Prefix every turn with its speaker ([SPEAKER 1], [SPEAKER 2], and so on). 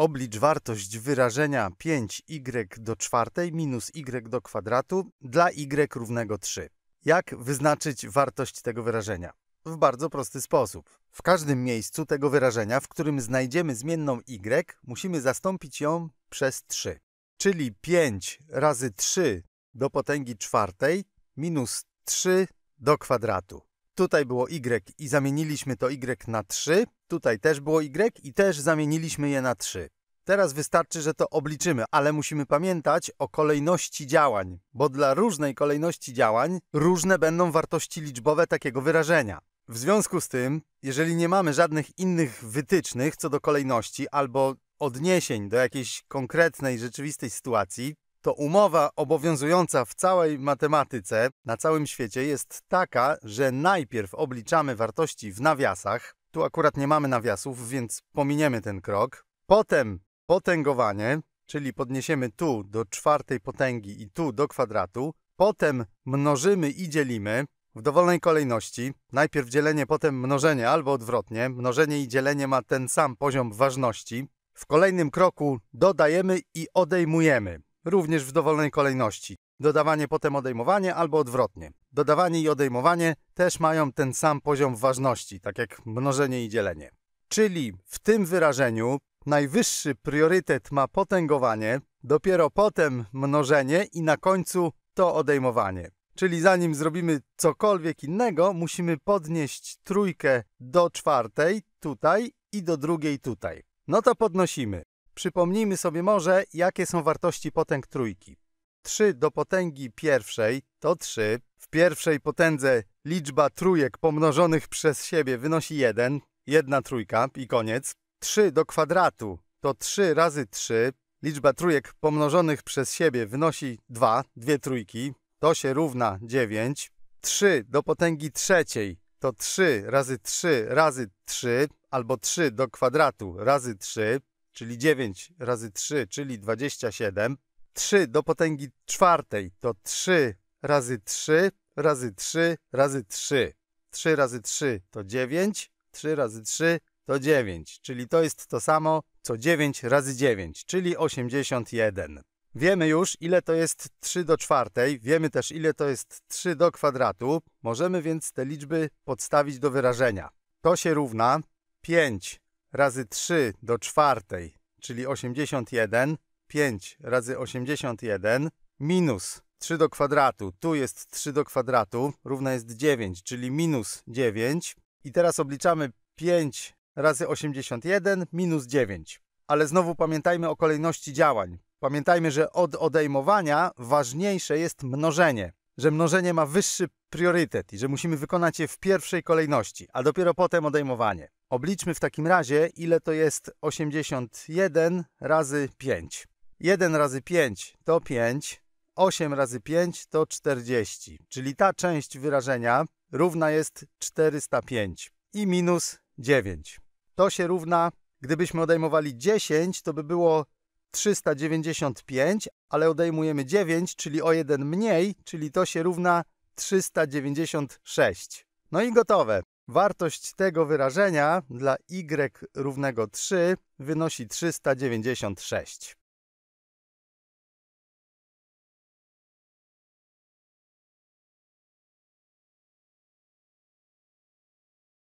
[SPEAKER 1] Oblicz wartość wyrażenia 5y do czwartej minus y do kwadratu dla y równego 3. Jak wyznaczyć wartość tego wyrażenia? W bardzo prosty sposób. W każdym miejscu tego wyrażenia, w którym znajdziemy zmienną y, musimy zastąpić ją przez 3. Czyli 5 razy 3 do potęgi czwartej minus 3 do kwadratu tutaj było y i zamieniliśmy to y na 3, tutaj też było y i też zamieniliśmy je na 3. Teraz wystarczy, że to obliczymy, ale musimy pamiętać o kolejności działań, bo dla różnej kolejności działań różne będą wartości liczbowe takiego wyrażenia. W związku z tym, jeżeli nie mamy żadnych innych wytycznych co do kolejności albo odniesień do jakiejś konkretnej, rzeczywistej sytuacji, to umowa obowiązująca w całej matematyce na całym świecie jest taka, że najpierw obliczamy wartości w nawiasach. Tu akurat nie mamy nawiasów, więc pominiemy ten krok. Potem potęgowanie, czyli podniesiemy tu do czwartej potęgi i tu do kwadratu. Potem mnożymy i dzielimy w dowolnej kolejności. Najpierw dzielenie, potem mnożenie albo odwrotnie. Mnożenie i dzielenie ma ten sam poziom ważności. W kolejnym kroku dodajemy i odejmujemy również w dowolnej kolejności. Dodawanie, potem odejmowanie albo odwrotnie. Dodawanie i odejmowanie też mają ten sam poziom ważności, tak jak mnożenie i dzielenie. Czyli w tym wyrażeniu najwyższy priorytet ma potęgowanie, dopiero potem mnożenie i na końcu to odejmowanie. Czyli zanim zrobimy cokolwiek innego, musimy podnieść trójkę do czwartej tutaj i do drugiej tutaj. No to podnosimy. Przypomnijmy sobie może, jakie są wartości potęg trójki. 3 do potęgi pierwszej to 3. W pierwszej potędze liczba trójek pomnożonych przez siebie wynosi 1, jedna trójka i koniec. 3 do kwadratu to 3 razy 3. Liczba trójek pomnożonych przez siebie wynosi 2, dwie trójki, to się równa 9. 3 do potęgi trzeciej to 3 razy 3 razy 3 albo 3 do kwadratu razy 3 czyli 9 razy 3, czyli 27. 3 do potęgi czwartej to 3 razy 3 razy 3 razy 3. 3 razy 3 to 9, 3 razy 3 to 9, czyli to jest to samo co 9 razy 9, czyli 81. Wiemy już, ile to jest 3 do czwartej, wiemy też, ile to jest 3 do kwadratu. Możemy więc te liczby podstawić do wyrażenia. To się równa 5 razy 3 do czwartej, czyli 81, 5 razy 81 minus 3 do kwadratu, tu jest 3 do kwadratu, równa jest 9, czyli minus 9. I teraz obliczamy 5 razy 81 minus 9. Ale znowu pamiętajmy o kolejności działań. Pamiętajmy, że od odejmowania ważniejsze jest mnożenie, że mnożenie ma wyższy priorytet i że musimy wykonać je w pierwszej kolejności, a dopiero potem odejmowanie. Obliczmy w takim razie, ile to jest 81 razy 5. 1 razy 5 to 5, 8 razy 5 to 40, czyli ta część wyrażenia równa jest 405 i minus 9. To się równa, gdybyśmy odejmowali 10, to by było 395, ale odejmujemy 9, czyli o 1 mniej, czyli to się równa 396. No i gotowe. Wartość tego wyrażenia dla y równego 3 wynosi 396.